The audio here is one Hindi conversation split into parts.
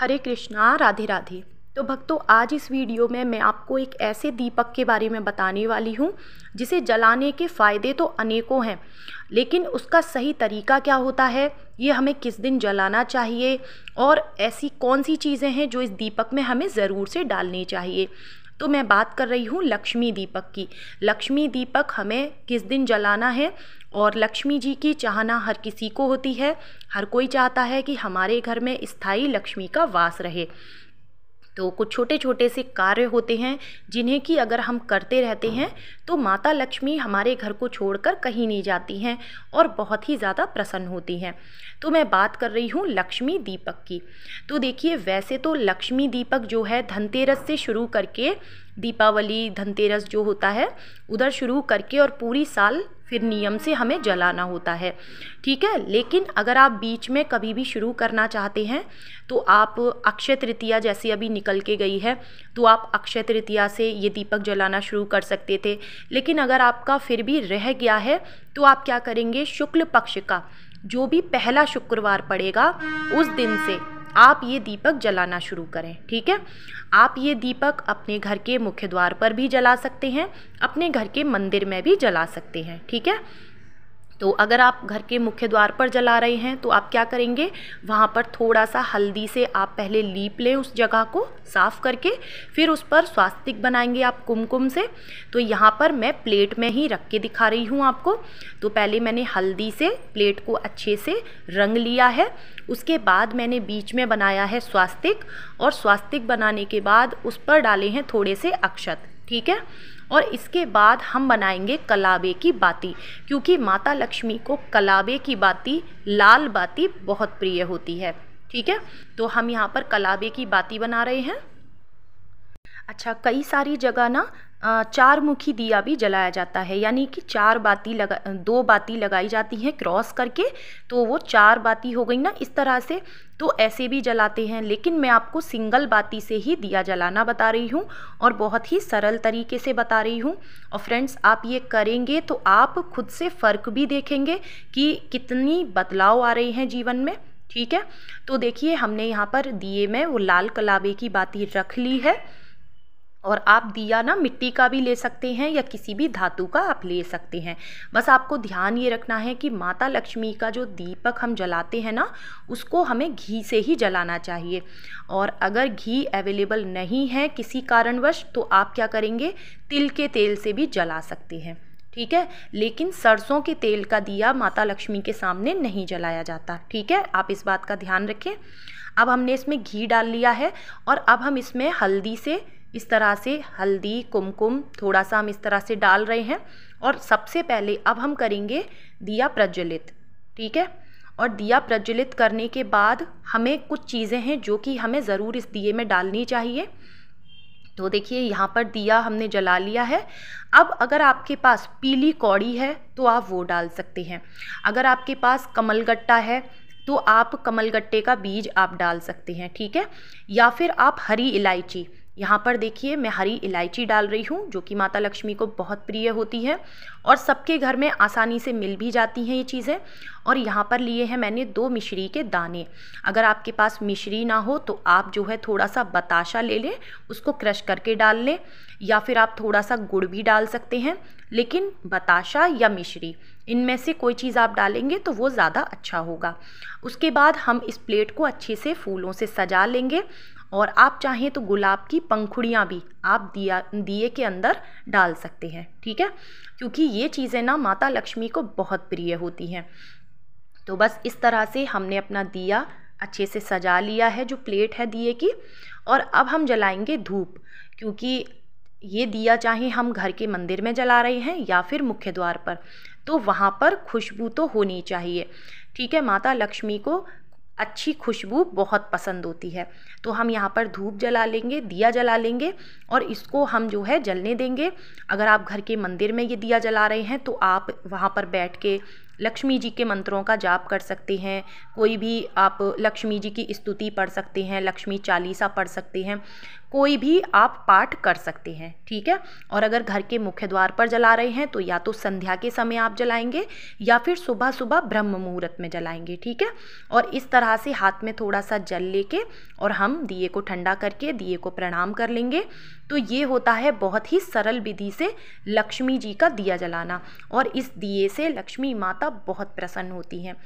हरे कृष्णा राधे राधे तो भक्तों आज इस वीडियो में मैं आपको एक ऐसे दीपक के बारे में बताने वाली हूँ जिसे जलाने के फ़ायदे तो अनेकों हैं लेकिन उसका सही तरीका क्या होता है ये हमें किस दिन जलाना चाहिए और ऐसी कौन सी चीज़ें हैं जो इस दीपक में हमें ज़रूर से डालनी चाहिए तो मैं बात कर रही हूँ लक्ष्मी दीपक की लक्ष्मी दीपक हमें किस दिन जलाना है और लक्ष्मी जी की चाहना हर किसी को होती है हर कोई चाहता है कि हमारे घर में स्थायी लक्ष्मी का वास रहे तो कुछ छोटे छोटे से कार्य होते हैं जिन्हें कि अगर हम करते रहते हैं तो माता लक्ष्मी हमारे घर को छोड़कर कहीं नहीं जाती हैं और बहुत ही ज़्यादा प्रसन्न होती हैं तो मैं बात कर रही हूँ लक्ष्मी दीपक की तो देखिए वैसे तो लक्ष्मी दीपक जो है धनतेरस से शुरू करके दीपावली धनतेरस जो होता है उधर शुरू करके और पूरी साल फिर नियम से हमें जलाना होता है ठीक है लेकिन अगर आप बीच में कभी भी शुरू करना चाहते हैं तो आप अक्षय तृतीया जैसी अभी निकल के गई है तो आप अक्षय तृतीया से ये दीपक जलाना शुरू कर सकते थे लेकिन अगर आपका फिर भी रह गया है तो आप क्या करेंगे शुक्ल पक्ष का जो भी पहला शुक्रवार पड़ेगा उस दिन से आप ये दीपक जलाना शुरू करें ठीक है आप ये दीपक अपने घर के मुख्य द्वार पर भी जला सकते हैं अपने घर के मंदिर में भी जला सकते हैं ठीक है तो अगर आप घर के मुख्य द्वार पर जला रहे हैं तो आप क्या करेंगे वहाँ पर थोड़ा सा हल्दी से आप पहले लीप लें उस जगह को साफ़ करके फिर उस पर स्वास्तिक बनाएंगे आप कुमकुम से तो यहाँ पर मैं प्लेट में ही रख के दिखा रही हूँ आपको तो पहले मैंने हल्दी से प्लेट को अच्छे से रंग लिया है उसके बाद मैंने बीच में बनाया है स्वास्तिक और स्वास्तिक बनाने के बाद उस पर डाले हैं थोड़े से अक्षत ठीक है और इसके बाद हम बनाएंगे कलाबे की बाती क्योंकि माता लक्ष्मी को कलाबे की बाती लाल बाती बहुत प्रिय होती है ठीक है तो हम यहाँ पर कलाबे की बाती बना रहे हैं अच्छा कई सारी जगह ना चार मुखी दिया भी जलाया जाता है यानी कि चार बाती लगा दो बाती लगाई जाती हैं क्रॉस करके तो वो चार बाती हो गई ना इस तरह से तो ऐसे भी जलाते हैं लेकिन मैं आपको सिंगल बाती से ही दिया जलाना बता रही हूँ और बहुत ही सरल तरीके से बता रही हूँ और फ्रेंड्स आप ये करेंगे तो आप खुद से फ़र्क भी देखेंगे कि कितनी बदलाव आ रही हैं जीवन में ठीक है तो देखिए हमने यहाँ पर दिए में वो लाल कलावे की बाती रख ली है और आप दिया ना मिट्टी का भी ले सकते हैं या किसी भी धातु का आप ले सकते हैं बस आपको ध्यान ये रखना है कि माता लक्ष्मी का जो दीपक हम जलाते हैं ना उसको हमें घी से ही जलाना चाहिए और अगर घी अवेलेबल नहीं है किसी कारणवश तो आप क्या करेंगे तिल के तेल से भी जला सकते हैं ठीक है लेकिन सरसों के तेल का दिया माता लक्ष्मी के सामने नहीं जलाया जाता ठीक है आप इस बात का ध्यान रखें अब हमने इसमें घी डाल लिया है और अब हम इसमें हल्दी से इस तरह से हल्दी कुमकुम थोड़ा सा हम इस तरह से डाल रहे हैं और सबसे पहले अब हम करेंगे दिया प्रज्वलित ठीक है और दिया प्रज्वलित करने के बाद हमें कुछ चीज़ें हैं जो कि हमें ज़रूर इस दिए में डालनी चाहिए तो देखिए यहाँ पर दिया हमने जला लिया है अब अगर आपके पास पीली कौड़ी है तो आप वो डाल सकते हैं अगर आपके पास कमलगट्टा है तो आप कमलगट्टे का बीज आप डाल सकते हैं ठीक है या फिर आप हरी इलायची यहाँ पर देखिए मैं हरी इलायची डाल रही हूँ जो कि माता लक्ष्मी को बहुत प्रिय होती है और सबके घर में आसानी से मिल भी जाती हैं ये चीज़ें और यहाँ पर लिए हैं मैंने दो मिश्री के दाने अगर आपके पास मिश्री ना हो तो आप जो है थोड़ा सा बताशा ले लें उसको क्रश करके डाल लें या फिर आप थोड़ा सा गुड़ भी डाल सकते हैं लेकिन बताशा या मिश्री इनमें से कोई चीज़ आप डालेंगे तो वो ज़्यादा अच्छा होगा उसके बाद हम इस प्लेट को अच्छे से फूलों से सजा लेंगे और आप चाहें तो गुलाब की पंखुड़ियाँ भी आप दिया दिए के अंदर डाल सकते हैं ठीक है क्योंकि ये चीज़ें ना माता लक्ष्मी को बहुत प्रिय होती हैं तो बस इस तरह से हमने अपना दिया अच्छे से सजा लिया है जो प्लेट है दिए की और अब हम जलाएंगे धूप क्योंकि ये दिया चाहे हम घर के मंदिर में जला रहे हैं या फिर मुख्य द्वार पर तो वहाँ पर खुशबू तो होनी चाहिए ठीक है माता लक्ष्मी को अच्छी खुशबू बहुत पसंद होती है तो हम यहाँ पर धूप जला लेंगे दिया जला लेंगे और इसको हम जो है जलने देंगे अगर आप घर के मंदिर में ये दिया जला रहे हैं तो आप वहाँ पर बैठ के लक्ष्मी जी के मंत्रों का जाप कर सकते हैं कोई भी आप लक्ष्मी जी की स्तुति पढ़ सकते हैं लक्ष्मी चालीसा पढ़ सकते हैं कोई भी आप पाठ कर सकते हैं ठीक है और अगर घर के मुख्य द्वार पर जला रहे हैं तो या तो संध्या के समय आप जलाएंगे या फिर सुबह सुबह ब्रह्म मुहूर्त में जलाएंगे ठीक है और इस तरह से हाथ में थोड़ा सा जल लेके और हम दिए को ठंडा करके दिए को प्रणाम कर लेंगे तो ये होता है बहुत ही सरल विधि से लक्ष्मी जी का दिया जलाना और इस दिए से लक्ष्मी माता बहुत प्रसन्न होती हैं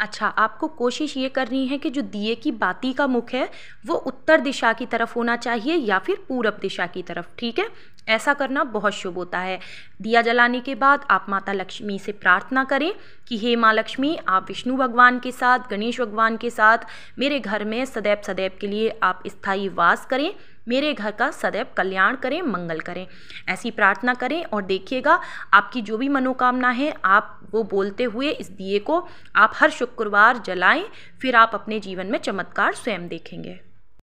अच्छा आपको कोशिश ये करनी है कि जो दिए की बाती का मुख है वो उत्तर दिशा की तरफ होना चाहिए या फिर पूरब दिशा की तरफ ठीक है ऐसा करना बहुत शुभ होता है दिया जलाने के बाद आप माता लक्ष्मी से प्रार्थना करें कि हे माँ लक्ष्मी आप विष्णु भगवान के साथ गणेश भगवान के साथ मेरे घर में सदैव सदैव के लिए आप स्थायी वास करें मेरे घर का सदैव कल्याण करें मंगल करें ऐसी प्रार्थना करें और देखिएगा आपकी जो भी मनोकामना है आप वो बोलते हुए इस दिए को आप हर शुक्रवार जलाएं फिर आप अपने जीवन में चमत्कार स्वयं देखेंगे